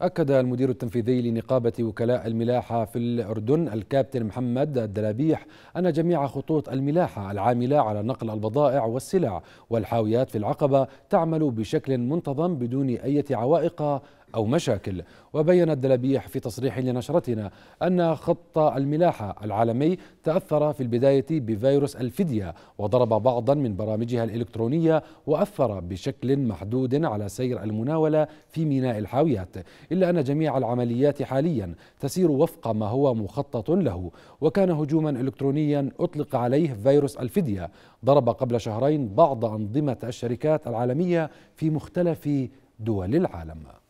أكد المدير التنفيذي لنقابة وكلاء الملاحة في الأردن الكابتن محمد الدلابيح أن جميع خطوط الملاحة العاملة على نقل البضائع والسلع والحاويات في العقبة تعمل بشكل منتظم بدون أي عوائق أو مشاكل وبين الدلبيح في تصريح لنشرتنا أن خط الملاحة العالمي تأثر في البداية بفيروس الفدية وضرب بعضا من برامجها الإلكترونية وأثر بشكل محدود على سير المناولة في ميناء الحاويات إلا أن جميع العمليات حاليا تسير وفق ما هو مخطط له وكان هجوما إلكترونيا أطلق عليه فيروس الفدية ضرب قبل شهرين بعض أنظمة الشركات العالمية في مختلف دول العالم